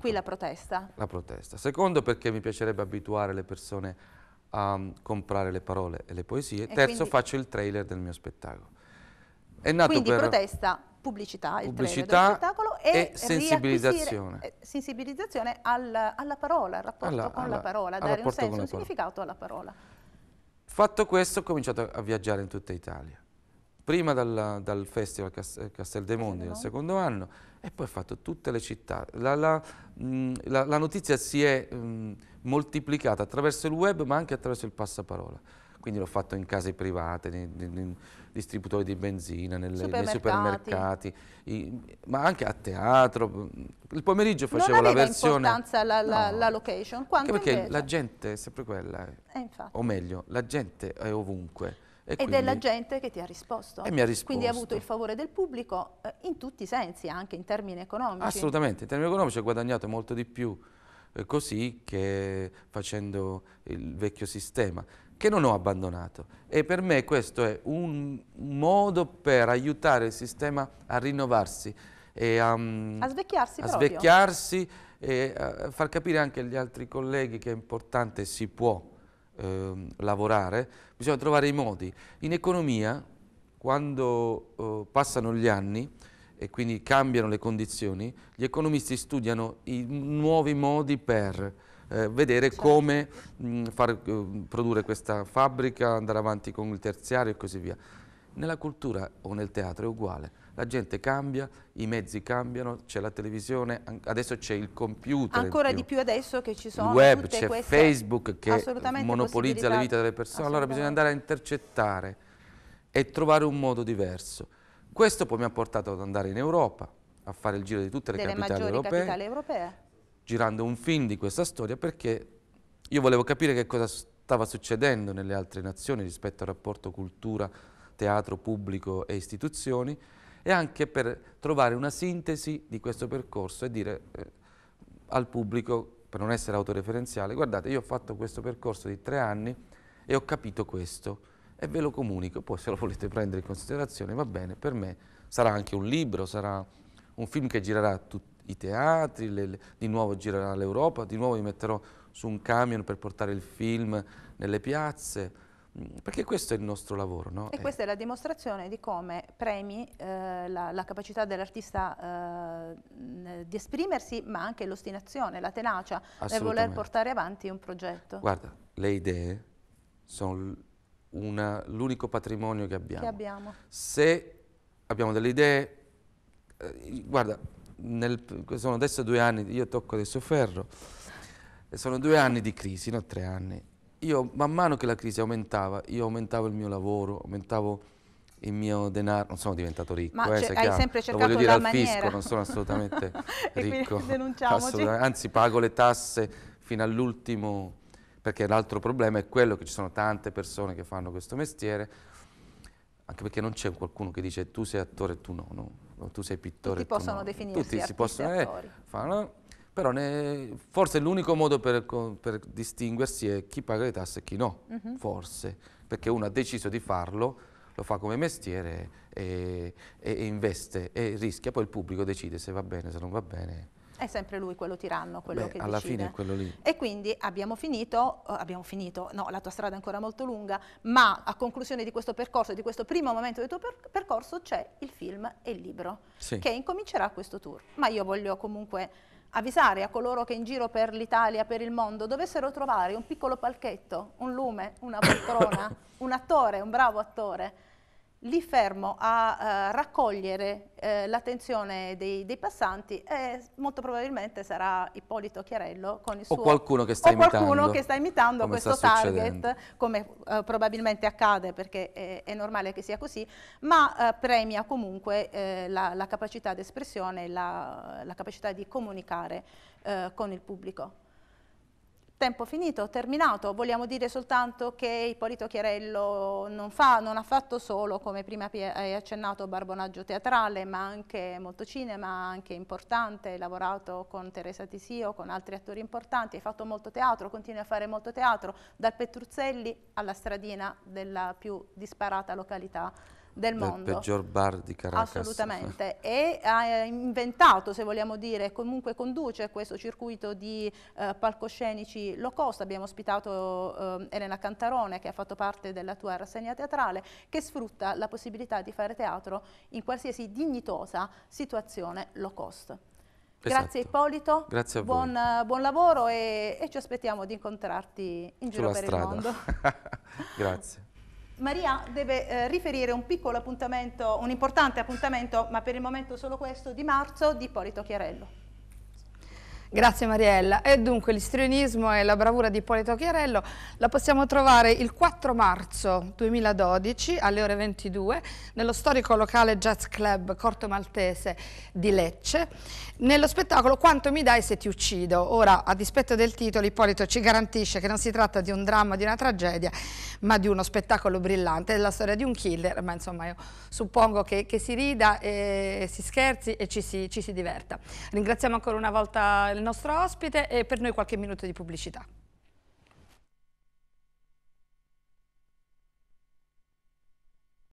Qui la protesta? La protesta. Secondo perché mi piacerebbe abituare le persone a mm, comprare le parole e le poesie. E Terzo quindi... faccio il trailer del mio spettacolo. È nato quindi per... protesta, pubblicità, pubblicità spettacolo e, e sensibilizzazione. Eh, sensibilizzazione al, alla parola, al rapporto alla, con alla, la parola, dare un senso, un significato alla parola. Fatto questo ho cominciato a viaggiare in tutta Italia prima dal, dal festival Cas eh, Castel dei Mondi nel secondo anno e poi ha fatto tutte le città. La, la, mm, la, la notizia si è mh, mm, moltiplicata attraverso il web ma anche attraverso il passaparola. Quindi l'ho fatto in case private, nei, nei, nei distributori di benzina, nelle, supermercati. nei supermercati, i, ma anche a teatro. Mm, il pomeriggio facevo la versione... Non aveva importanza no. la, location? Quanto perché invece? la gente è sempre quella, eh. eh o meglio, la gente è ovunque. E, e quindi... della gente che ti ha risposto. E mi ha risposto. Quindi ha avuto il favore del pubblico eh, in tutti i sensi, anche in termini economici. Assolutamente, in termini economici ho guadagnato molto di più eh, così che facendo il vecchio sistema che non ho abbandonato e per me questo è un modo per aiutare il sistema a rinnovarsi e a, mm, a svecchiarsi, a svecchiarsi e a eh, far capire anche agli altri colleghi che è importante si può eh, lavorare, bisogna trovare i modi. In economia, quando eh, passano gli anni e quindi cambiano le condizioni, gli economisti studiano i nuovi modi per eh, vedere certo. come mh, mm, far eh, produrre questa fabbrica, andare avanti con il terziario e così via. Nella cultura o nel teatro è uguale la gente cambia, i mezzi cambiano, c'è la televisione, adesso c'è il computer. Ancora di più adesso che ci sono il web, c'è Facebook che monopolizza le vite delle persone, allora bisogna andare a intercettare e trovare un modo diverso. Questo poi mi ha portato ad andare in Europa, a fare il giro di tutte le Delle capitali europee, capitali europee, girando un film di questa storia perché io volevo capire che cosa stava succedendo nelle altre nazioni rispetto al rapporto cultura, teatro, pubblico e istituzioni e anche per trovare una sintesi di questo percorso e dire eh, al pubblico, per non essere autoreferenziale, guardate io ho fatto questo percorso di tre anni e ho capito questo e ve lo comunico, poi se lo volete prendere in considerazione va bene, per me sarà anche un libro, sarà un film che girerà tutti i teatri, le, le, di nuovo girerà l'Europa, di nuovo mi metterò su un camion per portare il film nelle piazze, Mm, perché questo è il nostro lavoro, no? E eh. questa è la dimostrazione di come premi eh, la, la, capacità dell'artista eh, di esprimersi, ma anche l'ostinazione, la tenacia nel voler portare avanti un progetto. Guarda, le idee sono l'unico patrimonio che abbiamo. che abbiamo. Se abbiamo delle idee, eh, guarda, nel, sono adesso due anni, io tocco adesso ferro, sono due anni di crisi, no? Tre anni io man mano che la crisi aumentava, io aumentavo il mio lavoro, aumentavo il mio denaro, non sono diventato ricco, Ma eh, hai sempre cercato lo dire al maniera. fisco, non sono assolutamente ricco, assolutamente. anzi pago le tasse fino all'ultimo, perché l'altro problema è quello che ci sono tante persone che fanno questo mestiere, anche perché non c'è qualcuno che dice tu sei attore e tu no, no tu sei pittore. Tutti possono no. definirsi Tutti si possono, eh, fanno, però ne, forse l'unico modo per, per, distinguersi è chi paga le tasse e chi no, uh mhm. -huh. forse, perché uno ha deciso di farlo, lo fa come mestiere e, e, e, investe e rischia, poi il pubblico decide se va bene, se non va bene. È sempre lui quello tiranno, quello Beh, che alla decide. fine è quello lì. E quindi abbiamo finito, eh, abbiamo finito, no, la tua strada è ancora molto lunga, ma a conclusione di questo percorso, di questo primo momento del tuo per percorso, c'è il film e il libro, sì. che incomincerà questo tour. Ma io voglio comunque avvisare a coloro che in giro per l'Italia, per il mondo, dovessero trovare un piccolo palchetto, un lume, una poltrona, un attore, un bravo attore, lì fermo a eh, raccogliere eh, l'attenzione dei, dei, passanti e molto probabilmente sarà Ippolito Chiarello con il suo... O qualcuno che sta imitando. qualcuno che sta imitando questo sta target, come eh, probabilmente accade perché è, è, normale che sia così, ma eh, premia comunque eh, la, la, capacità d'espressione, la, la capacità di comunicare eh, con il pubblico. Tempo finito, terminato, vogliamo dire soltanto che Ippolito Chiarello non, fa, non ha fatto solo, come prima hai accennato, barbonaggio teatrale, ma anche molto cinema, anche importante, hai lavorato con Teresa Tisio, con altri attori importanti, hai fatto molto teatro, continui a fare molto teatro, dal Petruzzelli alla stradina della più disparata località del mondo. Il peggior bar di Caracas. Assolutamente, e ha eh, inventato, se vogliamo dire, comunque conduce questo circuito di eh, palcoscenici low cost, abbiamo ospitato eh, Elena Cantarone che ha fatto parte della tua rassegna teatrale, che sfrutta la possibilità di fare teatro in qualsiasi dignitosa situazione low cost. Esatto. Grazie Ippolito, Grazie a buon, eh, buon, lavoro e, e, ci aspettiamo di incontrarti in giro Sulla per strada. il mondo. Grazie. Maria deve eh, riferire un piccolo appuntamento, un importante appuntamento, ma per il momento solo questo, di marzo di Ippolito Chiarello. Grazie Mariella. E dunque l'istrionismo e la bravura di Ippolito Chiarello la possiamo trovare il 4 marzo 2012 alle ore 22 nello storico locale Jazz Club Corto Maltese di Lecce nello spettacolo Quanto mi dai se ti uccido. Ora, a dispetto del titolo, Ippolito ci garantisce che non si tratta di un dramma, di una tragedia, ma di uno spettacolo brillante, della storia di un killer, ma insomma io suppongo che, che si rida, e, si scherzi e ci si, ci si diverta. Ringraziamo ancora una volta il nostro ospite e per noi qualche minuto di pubblicità.